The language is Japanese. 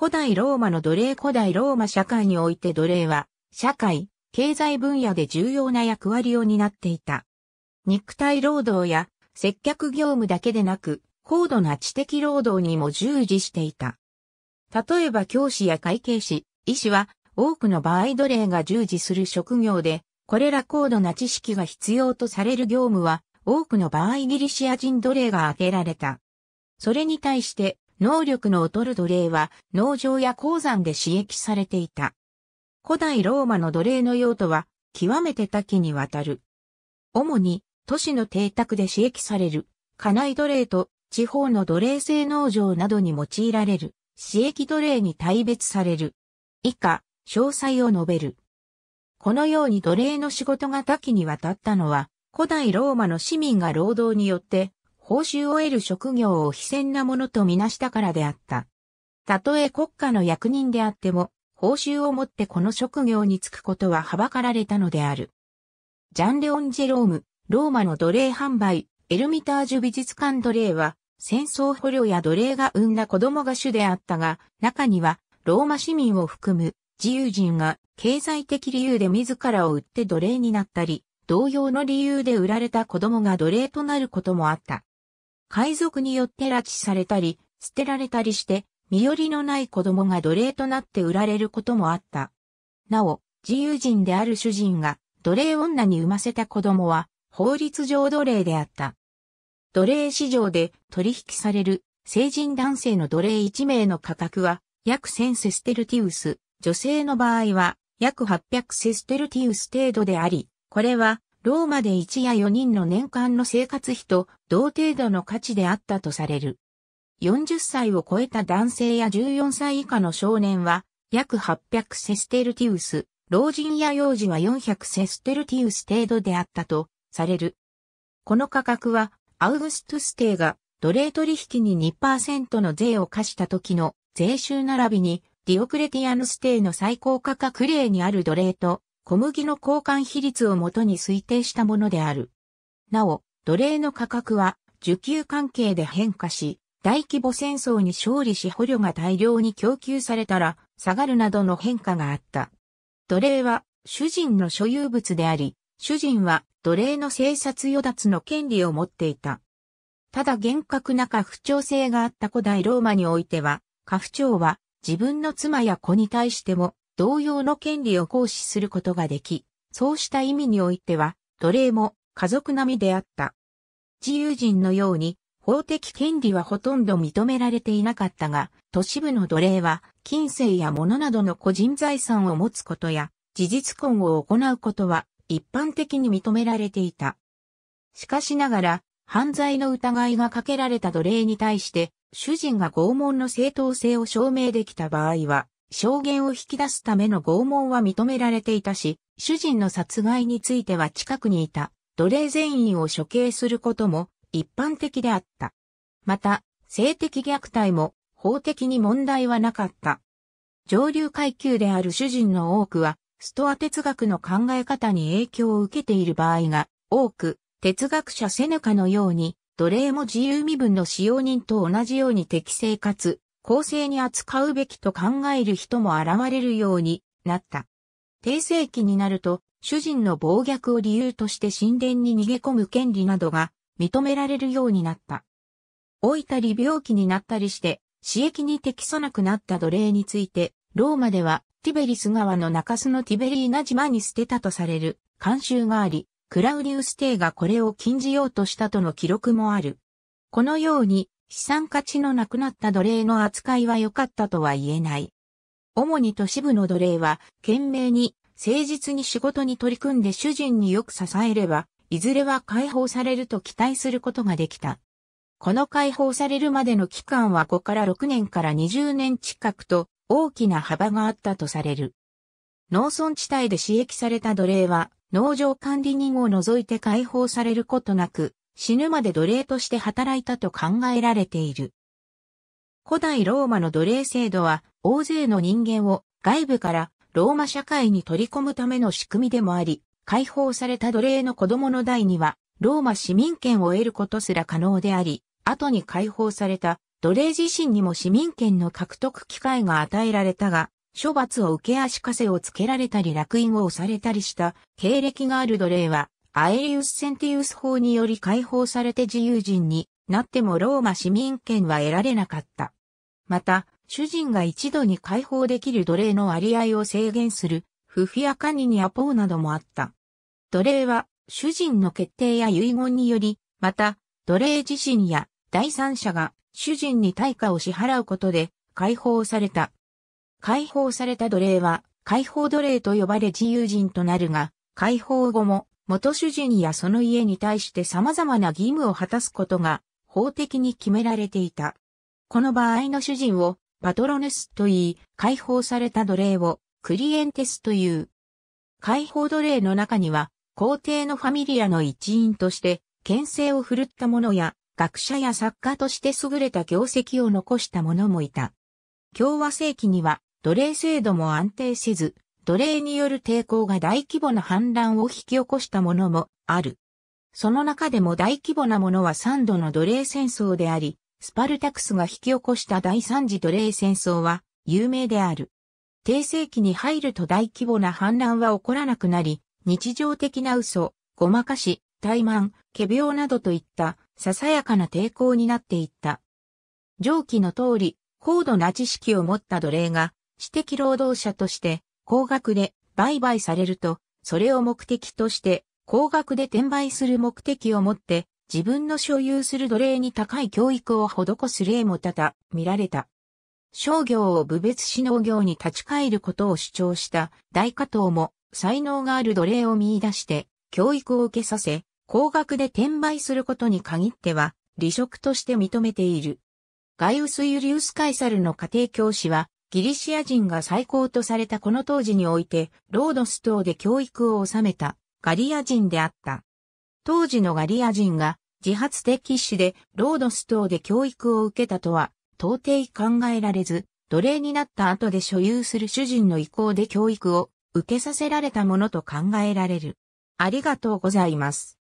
古代ローマの奴隷古代ローマ社会において奴隷は、社会、経済分野で重要な役割を担っていた。肉体労働や接客業務だけでなく、高度な知的労働にも従事していた。例えば教師や会計士、医師は多くの場合奴隷が従事する職業で、これら高度な知識が必要とされる業務は、多くの場合ギリシア人奴隷が挙げられた。それに対して、能力の劣る奴隷は農場や鉱山で刺激されていた。古代ローマの奴隷の用途は極めて多岐にわたる。主に都市の邸宅で刺激される家内奴隷と地方の奴隷制農場などに用いられる刺激奴隷に大別される。以下、詳細を述べる。このように奴隷の仕事が多岐にわたったのは古代ローマの市民が労働によって報酬を得る職業を非戦なものとみなしたからであった。たとえ国家の役人であっても、報酬をもってこの職業に就くことははばかられたのである。ジャン・レオン・ジェローム、ローマの奴隷販売、エルミタージュ美術館奴隷は、戦争捕虜や奴隷が生んだ子供が主であったが、中には、ローマ市民を含む自由人が経済的理由で自らを売って奴隷になったり、同様の理由で売られた子供が奴隷となることもあった。海賊によって拉致されたり、捨てられたりして、身寄りのない子供が奴隷となって売られることもあった。なお、自由人である主人が奴隷女に産ませた子供は法律上奴隷であった。奴隷市場で取引される成人男性の奴隷1名の価格は約1000セステルティウス、女性の場合は約800セステルティウス程度であり、これはローマで1や4人の年間の生活費と同程度の価値であったとされる。40歳を超えた男性や14歳以下の少年は約800セステルティウス、老人や幼児は400セステルティウス程度であったとされる。この価格はアウグストゥス帝が奴隷取引に2%の税を課した時の税収並びにディオクレティアヌス帝の最高価格例にある奴隷と小麦の交換比率をもとに推定したものである。なお、奴隷の価格は需給関係で変化し、大規模戦争に勝利し捕虜が大量に供給されたら下がるなどの変化があった。奴隷は主人の所有物であり、主人は奴隷の生殺与奪の権利を持っていた。ただ厳格なか不調性があった古代ローマにおいては、家父長は自分の妻や子に対しても同様の権利を行使することができ、そうした意味においては、奴隷も家族並みであった。自由人のように、法的権利はほとんど認められていなかったが、都市部の奴隷は、金銭や物などの個人財産を持つことや、事実婚を行うことは、一般的に認められていた。しかしながら、犯罪の疑いがかけられた奴隷に対して、主人が拷問の正当性を証明できた場合は、証言を引き出すための拷問は認められていたし、主人の殺害については近くにいた奴隷全員を処刑することも一般的であった。また、性的虐待も法的に問題はなかった。上流階級である主人の多くは、ストア哲学の考え方に影響を受けている場合が多く、哲学者セネカのように、奴隷も自由身分の使用人と同じように適正かつ公正に扱うべきと考える人も現れるようになった。低世紀になると、主人の暴虐を理由として神殿に逃げ込む権利などが認められるようになった。老いたり病気になったりして、私役に適さなくなった奴隷について、ローマではティベリス川の中州のティベリーナ島に捨てたとされる慣習があり、クラウディウス帝がこれを禁じようとしたとの記録もある。このように、資産価値のなくなった奴隷の扱いは良かったとは言えない。主に都市部の奴隷は、懸命に、誠実に仕事に取り組んで主人によく支えれば、いずれは解放されると期待することができた。この解放されるまでの期間は5から6年から20年近くと大きな幅があったとされる。農村地帯で刺激された奴隷は農場管理人を除いて解放されることなく死ぬまで奴隷として働いたと考えられている。古代ローマの奴隷制度は大勢の人間を外部からローマ社会に取り込むための仕組みでもあり、解放された奴隷の子供の代にはローマ市民権を得ることすら可能であり、後に解放された奴隷自身にも市民権の獲得機会が与えられたが、処罰を受け足かせをつけられたり落印を押されたりした経歴がある奴隷はアエリウス・センティウス法により解放されて自由人になってもローマ市民権は得られなかった。また、主人が一度に解放できる奴隷の割合を制限する、フフィアカニニアポーなどもあった。奴隷は、主人の決定や遺言により、また、奴隷自身や第三者が主人に対価を支払うことで解放された。解放された奴隷は解放奴隷と呼ばれ自由人となるが、解放後も元主人やその家に対して様々な義務を果たすことが法的に決められていた。この場合の主人をパトロネスと言い、解放された奴隷をクリエンテスという。解放奴隷の中には、皇帝のファミリアの一員として、牽制を振るった者や、学者や作家として優れた業績を残した者もいた。共和世紀には、奴隷制度も安定せず、奴隷による抵抗が大規模な反乱を引き起こしたものもある。その中でも大規模なものは3度の奴隷戦争であり、スパルタクスが引き起こした第3次奴隷戦争は有名である。低世紀に入ると大規模な反乱は起こらなくなり、日常的な嘘、ごまかし、怠慢、仮病などといったささやかな抵抗になっていった。上記の通り、高度な知識を持った奴隷が、私的労働者として高額で売買されると、それを目的として、高額で転売する目的を持って、自分の所有する奴隷に高い教育を施す例も多々見られた。商業を部別し農業に立ち返ることを主張した大加藤も、才能がある奴隷を見出して、教育を受けさせ、高額で転売することに限っては、離職として認めている。ガイウス・ユリウス・カイサルの家庭教師は、ギリシア人が最高とされたこの当時において、ロードス島で教育を収めたガリア人であった。当時のガリア人が自発的死でロードス島で教育を受けたとは到底考えられず、奴隷になった後で所有する主人の意向で教育を受けさせられたものと考えられる。ありがとうございます。